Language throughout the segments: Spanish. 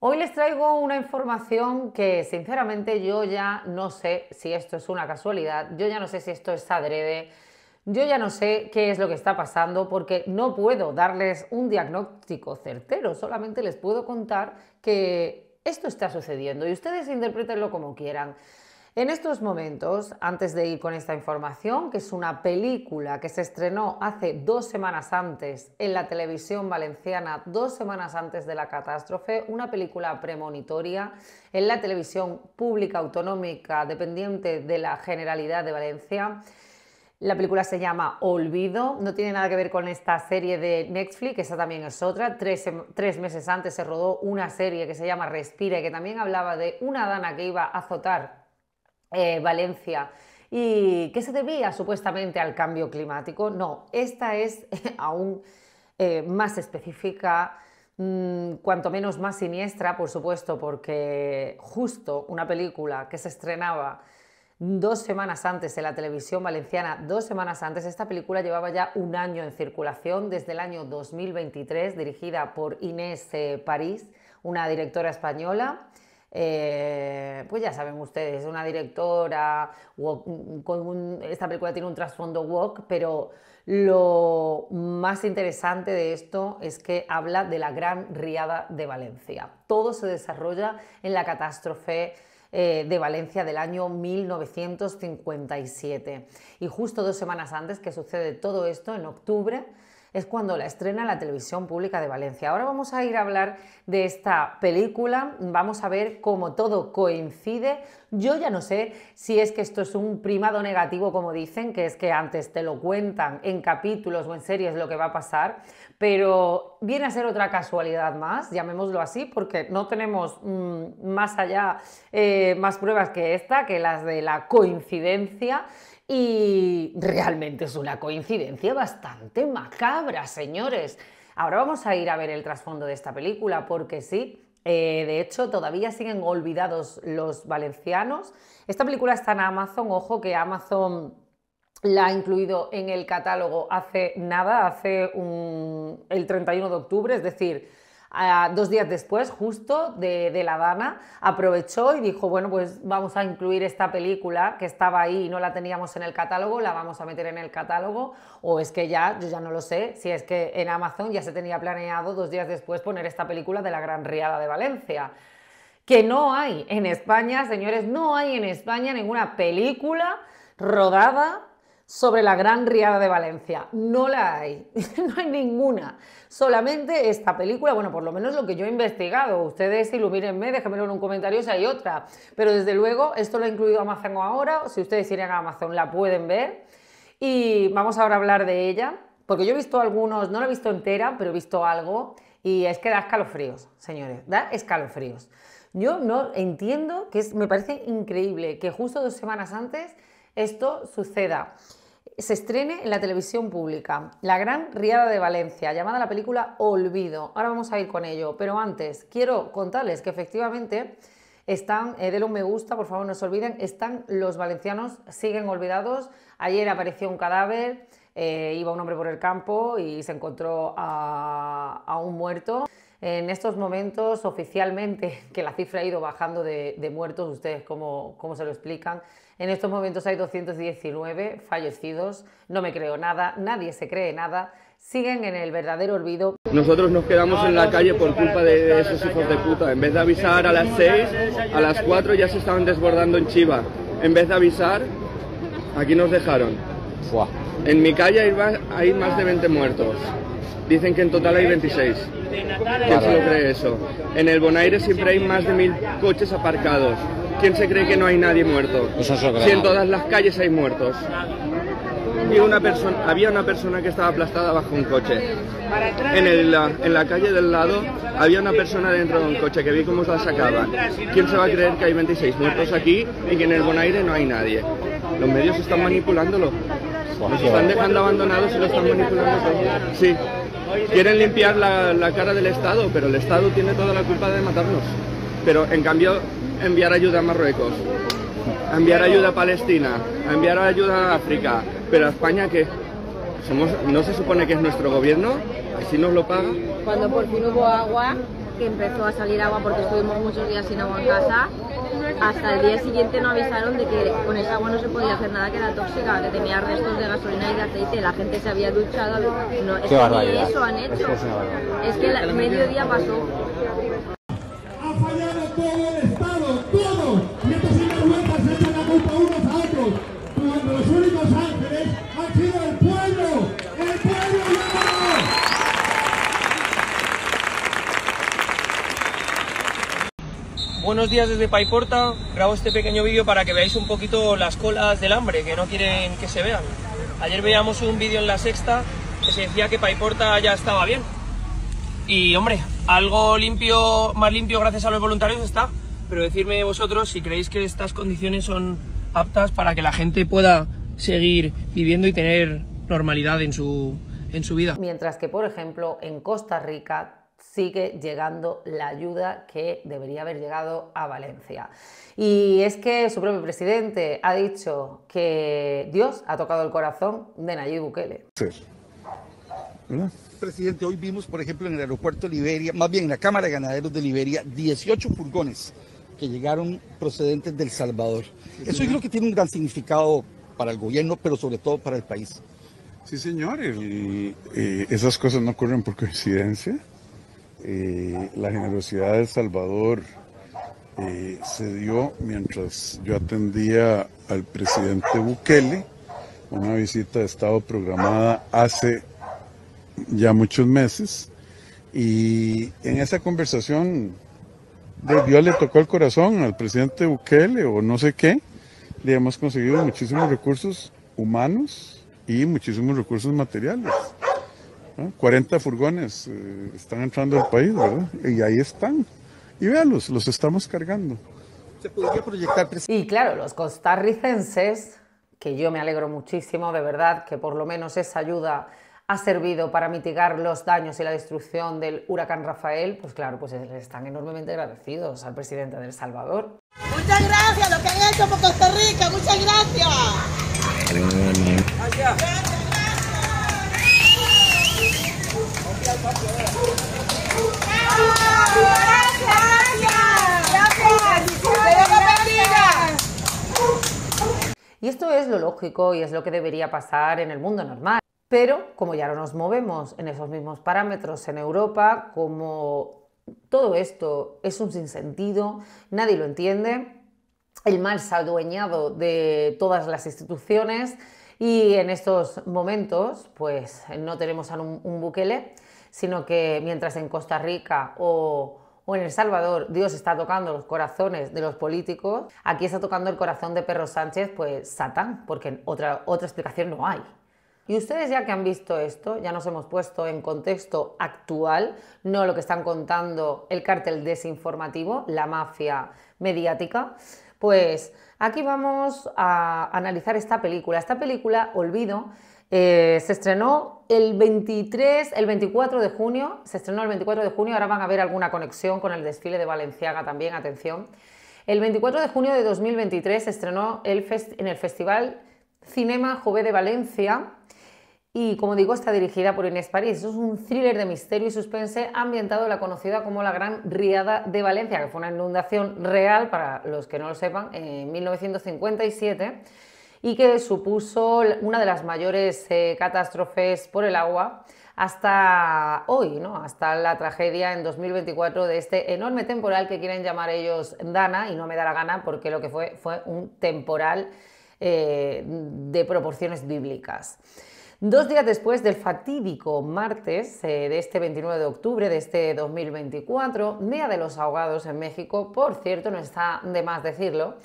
Hoy les traigo una información que sinceramente yo ya no sé si esto es una casualidad, yo ya no sé si esto es adrede, yo ya no sé qué es lo que está pasando porque no puedo darles un diagnóstico certero, solamente les puedo contar que esto está sucediendo y ustedes interpretenlo como quieran. En estos momentos, antes de ir con esta información, que es una película que se estrenó hace dos semanas antes en la televisión valenciana, dos semanas antes de la catástrofe, una película premonitoria en la televisión pública autonómica dependiente de la Generalidad de Valencia. La película se llama Olvido, no tiene nada que ver con esta serie de Netflix, esa también es otra. Tres, meses antes se rodó una serie que se llama Respira y que también hablaba de una dana que iba a azotar eh, Valencia. ¿Y que se debía supuestamente al cambio climático? No, esta es aún eh, más específica, mm, cuanto menos más siniestra, por supuesto, porque justo una película que se estrenaba dos semanas antes en la televisión valenciana, dos semanas antes, esta película llevaba ya un año en circulación, desde el año 2023, dirigida por Inés eh, París, una directora española. Eh, pues ya saben ustedes, una directora, esta película tiene un trasfondo walk, pero lo más interesante de esto es que habla de la gran riada de Valencia. Todo se desarrolla en la catástrofe eh, de Valencia del año 1957. Y justo dos semanas antes que sucede todo esto, en octubre, es cuando la estrena la televisión pública de Valencia. Ahora vamos a ir a hablar de esta película, vamos a ver cómo todo coincide. Yo ya no sé si es que esto es un primado negativo, como dicen, que es que antes te lo cuentan en capítulos o en series lo que va a pasar, pero viene a ser otra casualidad más, llamémoslo así, porque no tenemos mm, más allá eh, más pruebas que esta, que las de la coincidencia. Y realmente es una coincidencia bastante macabra, señores. Ahora vamos a ir a ver el trasfondo de esta película, porque sí, eh, de hecho, todavía siguen olvidados los valencianos. Esta película está en Amazon, ojo que Amazon la ha incluido en el catálogo hace nada, hace el 31 de octubre, es decir, dos días después, justo de, de, La Dana, aprovechó y dijo, bueno, pues vamos a incluir esta película que estaba ahí y no la teníamos en el catálogo, la vamos a meter en el catálogo, o es que ya, yo ya no lo sé, si es que en Amazon ya se tenía planeado dos días después poner esta película de la Gran Riada de Valencia. Que no hay en España, señores, no hay en España ninguna película rodada sobre la Gran Riada de Valencia. No la hay, no hay ninguna. Solamente esta película, bueno, por lo menos lo que yo he investigado. Ustedes ilumírenme, déjenmelo en un comentario si hay otra. Pero desde luego, esto lo ha incluido Amazon ahora. Si ustedes irían a Amazon, la pueden ver. Y vamos ahora a hablar de ella, porque yo he visto algunos, no la he visto entera, pero he visto algo. Y es que da escalofríos, señores, da escalofríos. Yo no entiendo que me parece increíble que justo dos semanas antes esto suceda se estrene en la televisión pública. La Gran Riada de Valencia, llamada la película Olvido. Ahora vamos a ir con ello, pero antes quiero contarles que efectivamente están, eh, denle un me gusta, por favor no se olviden, están los valencianos, siguen olvidados. Ayer apareció un cadáver, eh, iba un hombre por el campo y se encontró a, a un muerto en estos momentos oficialmente, que la cifra ha ido bajando de, muertos, ustedes cómo, cómo, se lo explican, en estos momentos hay 219 fallecidos, no me creo nada, nadie se cree nada, siguen en el verdadero olvido. Nosotros nos quedamos en la calle por culpa de, esos hijos de puta, en vez de avisar a las 6, a las 4 ya se estaban desbordando en Chiva, en vez de avisar, aquí nos dejaron. En mi calle hay hay más de 20 muertos. Dicen que en total hay 26. ¿Quién se lo cree eso? En el Bonaire siempre hay más de mil coches aparcados. ¿Quién se cree que no hay nadie muerto? si en todas las calles hay muertos. Y una persona, había una persona que estaba aplastada bajo un coche. En, el, en la calle del lado había una persona dentro de un coche que vi cómo la sacaban. ¿Quién se va a creer que hay 26 muertos aquí y que en el Bonaire no hay nadie? Los medios están manipulándolo. Nos están dejando abandonados y lo están manipulando. Sí. Quieren limpiar la, cara del Estado, pero el Estado tiene toda la culpa de matarnos. Pero en cambio, enviar ayuda a Marruecos, enviar ayuda a Palestina, enviar ayuda a África. Pero a España, que ¿No se supone que es nuestro gobierno? ¿Así nos lo paga? Cuando por fin hubo agua, que empezó a salir agua porque estuvimos muchos días sin agua en casa, hasta el día siguiente no avisaron de que con esa agua no se podía hacer nada, que era tóxica, que tenía restos de gasolina y de aceite, la gente se había duchado. No, es que ni eso han hecho. Es que, el mediodía pasó buenos días desde Paiporta. Grabo este pequeño vídeo para que veáis un poquito las colas del hambre, que no quieren que se vean. Ayer veíamos un vídeo en la sexta que se decía que Paiporta ya estaba bien. Y hombre, algo limpio, más limpio gracias a los voluntarios está. Pero decirme vosotros si creéis que estas condiciones son aptas para que la gente pueda seguir viviendo y tener normalidad en su, en su vida. Mientras que, por ejemplo, en Costa Rica sigue llegando la ayuda que debería haber llegado a Valencia. Y es que su propio presidente ha dicho que Dios ha tocado el corazón de Nayib Bukele. Presidente, hoy vimos, por ejemplo, en el aeropuerto de Liberia, más bien en la Cámara de Ganaderos de Liberia, 18 furgones que llegaron procedentes del Salvador. Eso yo creo que tiene un gran significado para el gobierno, pero sobre todo para el país. Sí, señores, y eh, esas cosas no ocurren por coincidencia. Eh, la generosidad de Salvador eh, se dio mientras yo atendía al presidente Bukele, una visita de Estado programada hace ya muchos meses, y en esa conversación de Dios le tocó el corazón al presidente Bukele o no sé qué, le hemos conseguido muchísimos recursos humanos y muchísimos recursos materiales. 40 furgones eh, están entrando al país, Y ahí están. Y véanlos, los estamos cargando. Y claro, los costarricenses, que yo me alegro muchísimo, de verdad, que por lo menos esa ayuda ha servido para mitigar los daños y la destrucción del huracán Rafael, pues claro, pues están enormemente agradecidos al presidente del Salvador. Muchas gracias, lo que han hecho por Costa Rica, muchas gracias. es lo lógico y es lo que debería pasar en el mundo normal. Pero como ya no nos movemos en esos mismos parámetros en Europa, como todo esto es un sinsentido, nadie lo entiende, el mal se ha adueñado de todas las instituciones y en estos momentos pues no tenemos a un, buquele, sino que mientras en Costa Rica o o en El Salvador Dios está tocando los corazones de los políticos, aquí está tocando el corazón de Perro Sánchez, pues Satán, porque otra, otra explicación no hay. Y ustedes ya que han visto esto, ya nos hemos puesto en contexto actual, no lo que están contando el cártel desinformativo, la mafia mediática, pues aquí vamos a analizar esta película. Esta película, olvido, eh, se estrenó el 23, el 24 de junio, se estrenó el 24 de junio, ahora van a ver alguna conexión con el desfile de Valenciaga también, atención. El 24 de junio de 2023 se estrenó el en el Festival Cinema Jove de Valencia y, como digo, está dirigida por Inés París. Es un thriller de misterio y suspense ambientado en la conocida como la Gran Riada de Valencia, que fue una inundación real, para los que no lo sepan, en 1957 y que supuso una de las mayores eh, catástrofes por el agua hasta hoy, hasta la tragedia en 2024 de este enorme temporal que quieren llamar ellos Dana, y no me da la gana porque lo que fue fue un temporal eh, de proporciones bíblicas. Dos días después del fatídico martes eh, de este 29 de octubre de este 2024, Día de los Ahogados en México, por cierto, no está de más decirlo,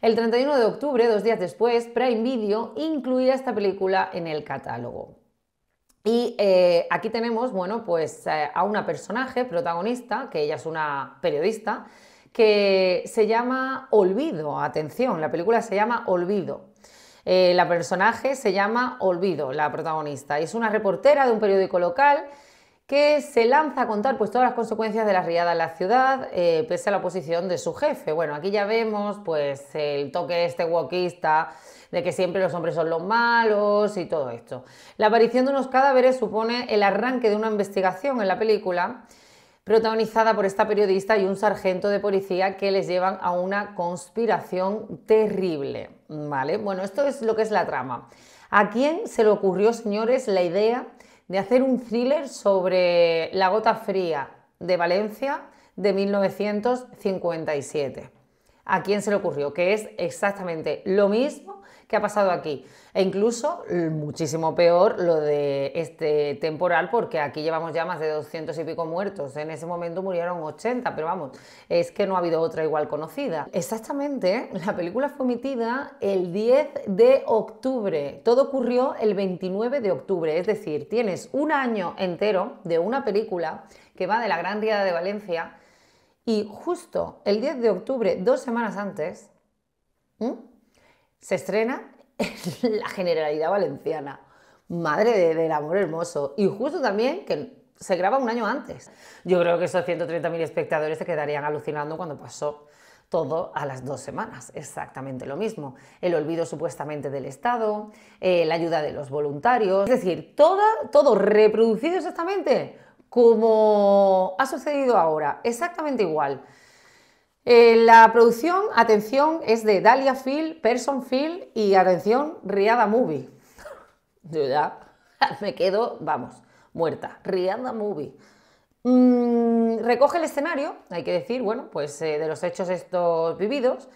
el 31 de octubre, dos días después, Prime Video incluía esta película en el catálogo. Y eh, aquí tenemos, bueno, pues eh, a una personaje protagonista, que ella es una periodista, que se llama Olvido, atención, la película se llama Olvido. Eh, la personaje se llama Olvido, la protagonista. Es una reportera de un periódico local que se lanza a contar pues, todas las consecuencias de la riada en la ciudad, eh, pese a la posición de su jefe. Bueno, aquí ya vemos pues, el toque este wokista de que siempre los hombres son los malos y todo esto. La aparición de unos cadáveres supone el arranque de una investigación en la película protagonizada por esta periodista y un sargento de policía que les llevan a una conspiración terrible. ¿Vale? Bueno, esto es lo que es la trama. ¿A quién se le ocurrió, señores, la idea de hacer un thriller sobre la gota fría de Valencia de 1957? ¿A quién se le ocurrió? Que es exactamente lo mismo ¿Qué ha pasado aquí? E incluso, muchísimo peor, lo de este temporal, porque aquí llevamos ya más de 200 y pico muertos. En ese momento murieron 80, pero vamos, es que no ha habido otra igual conocida. Exactamente, la película fue emitida el 10 de octubre. Todo ocurrió el 29 de octubre, es decir, tienes un año entero de una película que va de la Gran Riada de Valencia y justo el 10 de octubre, dos semanas antes, se estrena la Generalidad Valenciana. Madre del amor hermoso. Y justo también que se graba un año antes. Yo creo que esos 130.000 espectadores se quedarían alucinando cuando pasó todo a las dos semanas, exactamente lo mismo. El olvido supuestamente del Estado, eh, la ayuda de los voluntarios, es decir, todo reproducido exactamente como ha sucedido ahora, exactamente igual. Eh, la producción, atención, es de Dalia Phil, Person Phil y atención, Riada Movie. Yo ya me quedo, vamos, muerta. Riada Movie. Mm, recoge el escenario, hay que decir, bueno, pues eh, de los hechos estos vividos,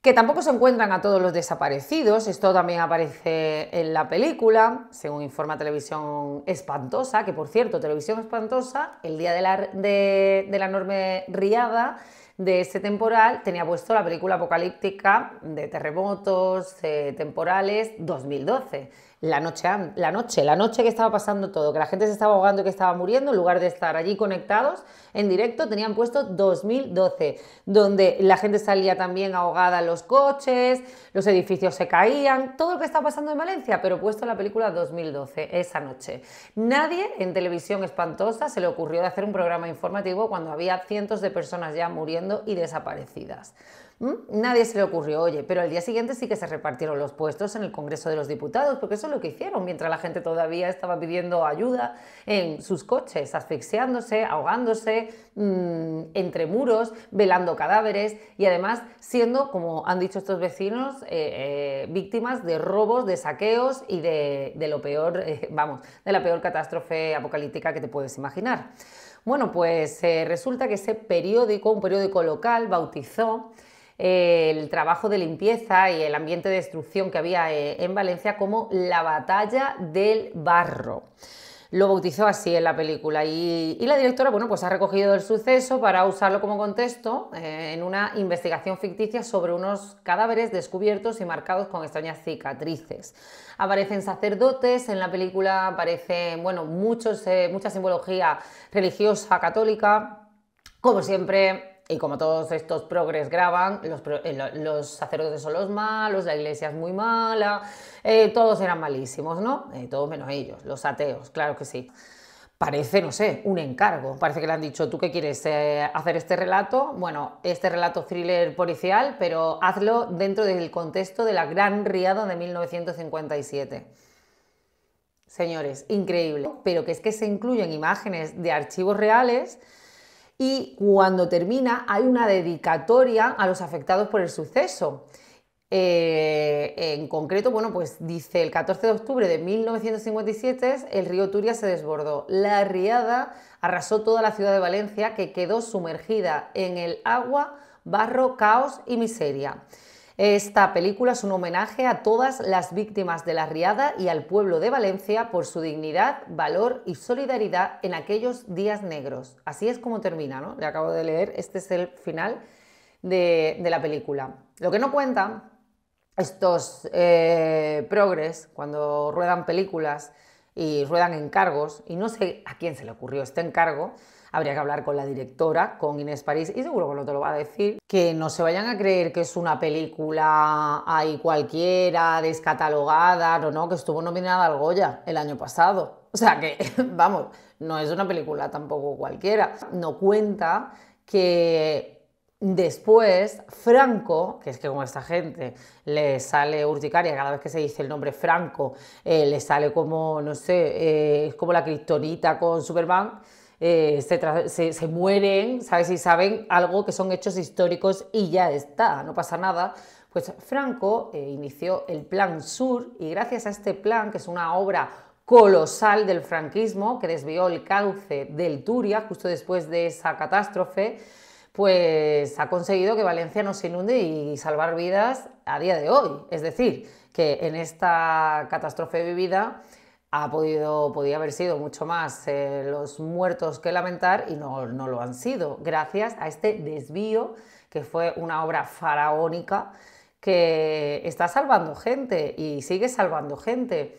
que tampoco se encuentran a todos los desaparecidos, esto también aparece en la película, según informa Televisión Espantosa, que por cierto, Televisión Espantosa, el día de la, de la enorme riada, de ese temporal tenía puesto la película apocalíptica de terremotos, eh, temporales, 2012 la noche, la noche, la noche que estaba pasando todo, que la gente se estaba ahogando y que estaba muriendo, en lugar de estar allí conectados en directo, tenían puesto 2012, donde la gente salía también ahogada los coches, los edificios se caían, todo lo que estaba pasando en Valencia, pero puesto la película 2012 esa noche. Nadie en televisión espantosa se le ocurrió de hacer un programa informativo cuando había cientos de personas ya muriendo y desaparecidas. Nadie se le ocurrió, oye, pero al día siguiente sí que se repartieron los puestos en el Congreso de los Diputados, porque eso es lo que hicieron, mientras la gente todavía estaba pidiendo ayuda en sus coches, asfixiándose, ahogándose, mm, entre muros, velando cadáveres y además siendo, como han dicho estos vecinos, eh, eh, víctimas de robos, de saqueos y de, lo peor, eh, vamos, de la peor catástrofe apocalíptica que te puedes imaginar. Bueno, pues resulta que ese periódico, un periódico local, bautizó el trabajo de limpieza y el ambiente de destrucción que había eh, en Valencia como la batalla del barro lo bautizó así en la película. Y, la directora, bueno, pues ha recogido el suceso para usarlo como contexto eh, en una investigación ficticia sobre unos cadáveres descubiertos y marcados con extrañas cicatrices. Aparecen sacerdotes, en la película aparecen, bueno, eh, mucha simbología religiosa católica. Como siempre, y como todos estos progres graban, eh, los, sacerdotes son los malos, la iglesia es muy mala, eh, todos eran malísimos, ¿no? Eh, todos menos ellos, los ateos, claro que sí. Parece, no sé, un encargo. Parece que le han dicho, ¿tú qué quieres hacer este relato? Bueno, este relato thriller policial, pero hazlo dentro del contexto de la Gran Riada de 1957. Señores, increíble. Pero que es que se incluyen imágenes de archivos reales y cuando termina hay una dedicatoria a los afectados por el suceso. Eh, en concreto, bueno, pues dice el 14 de octubre de 1957 el río Turia se desbordó. La riada arrasó toda la ciudad de Valencia que quedó sumergida en el agua, barro, caos y miseria. Esta película es un homenaje a todas las víctimas de la riada y al pueblo de Valencia por su dignidad, valor y solidaridad en aquellos días negros. Así es como termina, ¿no? Le acabo de leer, este es el final de, la película. Lo que no cuentan estos eh, progres cuando ruedan películas y ruedan encargos, y no sé a quién se le ocurrió este encargo, habría que hablar con la directora, con Inés París, y seguro que no te lo va a decir, que no se vayan a creer que es una película ahí cualquiera, descatalogada, o no, que estuvo nominada al Goya el año pasado. O sea que, vamos, no es una película tampoco cualquiera. No cuenta que Después, Franco, que es que como esta gente le sale urticaria cada vez que se dice el nombre Franco, eh, le sale como, no sé, eh, es como la criptonita con Superman, eh, se, mueren, ¿sabes? Y saben algo que son hechos históricos y ya está, no pasa nada. Pues Franco eh, inició el Plan Sur y gracias a este plan, que es una obra colosal del franquismo, que desvió el cauce del Turia justo después de esa catástrofe, pues ha conseguido que Valencia no se inunde y salvar vidas a día de hoy. Es decir, que en esta catástrofe vivida ha podido, podía haber sido mucho más eh, los muertos que lamentar y no, lo han sido, gracias a este desvío, que fue una obra faraónica que está salvando gente y sigue salvando gente.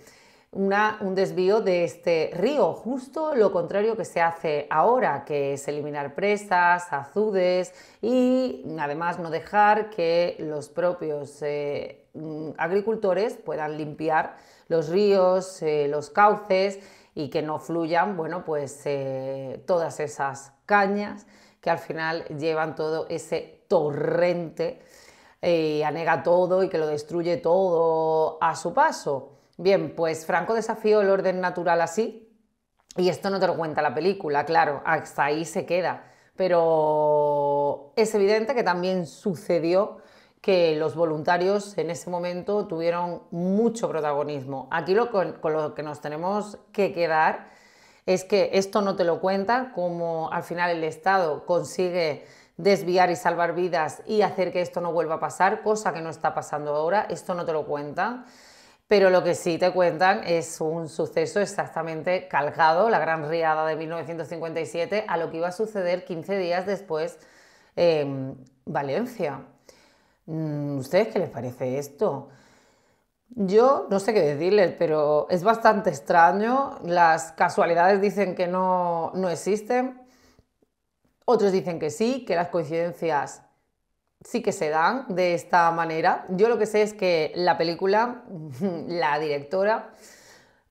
Una, un desvío de este río, justo lo contrario que se hace ahora, que es eliminar presas, azudes y además no dejar que los propios eh, Mm, agricultores puedan limpiar los ríos, eh, los cauces y que no fluyan, bueno, pues eh, todas esas cañas que al final llevan todo ese torrente y eh, anega todo y que lo destruye todo a su paso. Bien, pues Franco desafió el orden natural así y esto no te lo cuenta la película, claro, hasta ahí se queda, pero es evidente que también sucedió que los voluntarios en ese momento tuvieron mucho protagonismo. Aquí lo con, lo que nos tenemos que quedar es que esto no te lo cuenta, como al final el Estado consigue desviar y salvar vidas y hacer que esto no vuelva a pasar, cosa que no está pasando ahora, esto no te lo cuentan. Pero lo que sí te cuentan es un suceso exactamente calcado, la gran riada de 1957, a lo que iba a suceder 15 días después en Valencia. Mm, ¿Ustedes qué les parece esto? Yo no sé qué decirles, pero es bastante extraño. Las casualidades dicen que no, existen, otros dicen que sí, que las coincidencias sí que se dan de esta manera. Yo lo que sé es que la película, la directora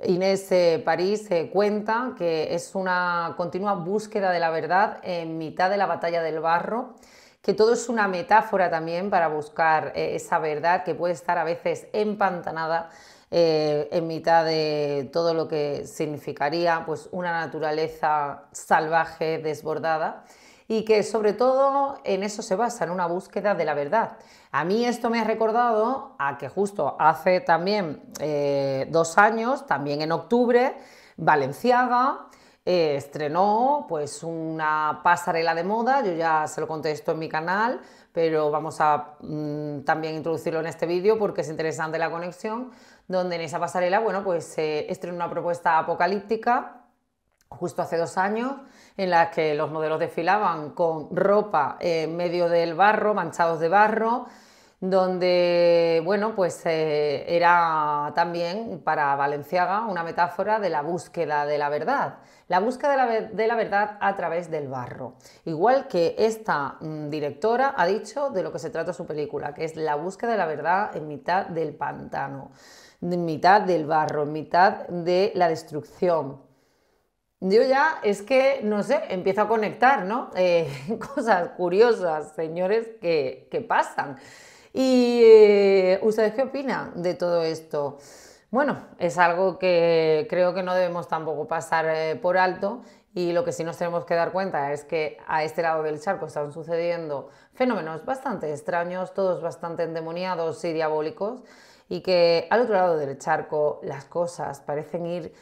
Inés eh, París eh, cuenta que es una continua búsqueda de la verdad en mitad de la batalla del barro que todo es una metáfora también para buscar eh, esa verdad que puede estar a veces empantanada eh, en mitad de todo lo que significaría pues, una naturaleza salvaje, desbordada y que sobre todo en eso se basa, en una búsqueda de la verdad. A mí esto me ha recordado a que justo hace también eh, dos años, también en octubre, Valenciaga eh, estrenó pues una pasarela de moda, yo ya se lo contesto en mi canal, pero vamos a mm, también introducirlo en este vídeo porque es interesante la conexión, donde en esa pasarela, bueno, pues se estrenó una propuesta apocalíptica justo hace dos años, en la que los modelos desfilaban con ropa en medio del barro, manchados de barro, donde, bueno, pues eh, era también para Valenciaga una metáfora de la búsqueda de la verdad, la búsqueda de la, verdad a través del barro. Igual que esta mm, directora ha dicho de lo que se trata su película, que es la búsqueda de la verdad en mitad del pantano, en mitad del barro, en mitad de la destrucción. Yo ya es que, no sé, empiezo a conectar, ¿no? Eh, cosas curiosas, señores, que, que pasan. ¿Y eh, ustedes qué opinan de todo esto? Bueno, es algo que creo que no debemos tampoco pasar eh, por alto y lo que sí nos tenemos que dar cuenta es que a este lado del charco están sucediendo fenómenos bastante extraños, todos bastante endemoniados y diabólicos y que al otro lado del charco las cosas parecen ir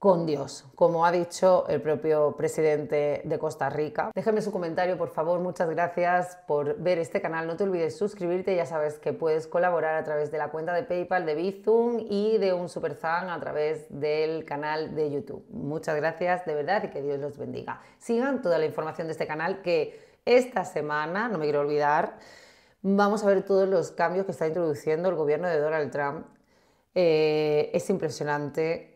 con Dios, como ha dicho el propio presidente de Costa Rica. Déjame su comentario, por favor. Muchas gracias por ver este canal. No te olvides suscribirte. Ya sabes que puedes colaborar a través de la cuenta de PayPal de Bizum y de un fan a través del canal de YouTube. Muchas gracias de verdad y que Dios los bendiga. Sigan toda la información de este canal que esta semana, no me quiero olvidar, vamos a ver todos los cambios que está introduciendo el gobierno de Donald Trump. Eh, es impresionante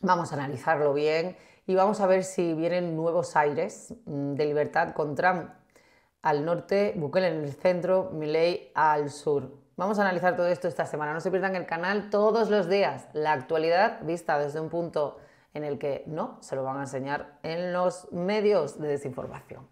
vamos a analizarlo bien y vamos a ver si vienen nuevos aires mm, de libertad con Trump al norte, Bukele en el centro, Milley al sur. Vamos a analizar todo esto esta semana. No se pierdan el canal todos los días. La actualidad vista desde un punto en el que no se lo van a enseñar en los medios de desinformación.